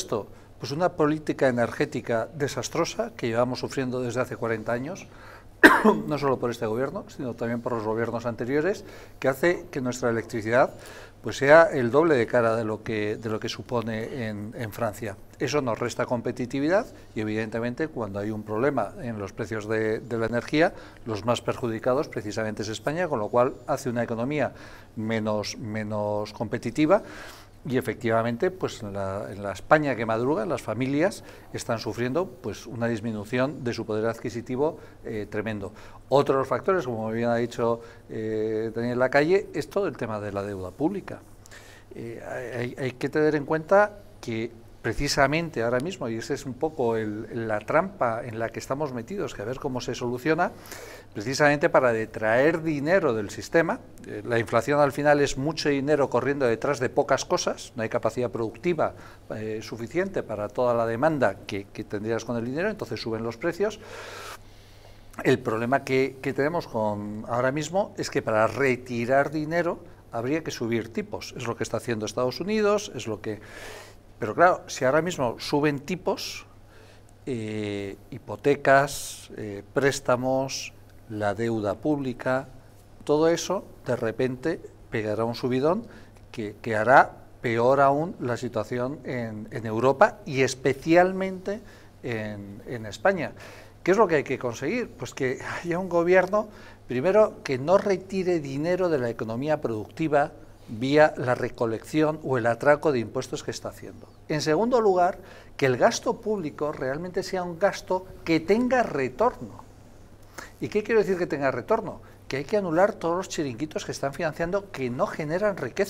Esto, pues una política energética desastrosa que llevamos sufriendo desde hace 40 años, no solo por este gobierno, sino también por los gobiernos anteriores, que hace que nuestra electricidad pues sea el doble de cara de lo que, de lo que supone en, Francia. Eso nos resta competitividad y evidentemente cuando hay un problema en los precios de, la energía, los más perjudicados precisamente es España, con lo cual hace una economía menos, menos competitiva y efectivamente, pues en la, España que madruga, las familias están sufriendo pues una disminución de su poder adquisitivo eh, tremendo. Otros factores, como bien ha dicho eh, en la calle, es todo el tema de la deuda pública. Eh, hay que tener en cuenta que precisamente ahora mismo, y esa es un poco la trampa en la que estamos metidos, que a ver cómo se soluciona, precisamente para detraer dinero del sistema. Eh, la inflación al final es mucho dinero corriendo detrás de pocas cosas, no hay capacidad productiva eh, suficiente para toda la demanda que, tendrías con el dinero, entonces suben los precios. El problema que, que tenemos con ahora mismo es que para retirar dinero habría que subir tipos. Es lo que está haciendo Estados Unidos, es lo que... Pero claro, si ahora mismo suben tipos, eh, hipotecas, eh, préstamos, la deuda pública, todo eso de repente pegará un subidón que, hará peor aún la situación en, en Europa y especialmente en, en, España. ¿Qué es lo que hay que conseguir? Pues que haya un gobierno, primero, que no retire dinero de la economía productiva, vía la recolección o el atraco de impuestos que está haciendo. En segundo lugar, que el gasto público realmente sea un gasto que tenga retorno. ¿Y qué quiero decir que tenga retorno? Que hay que anular todos los chiringuitos que están financiando que no generan riqueza.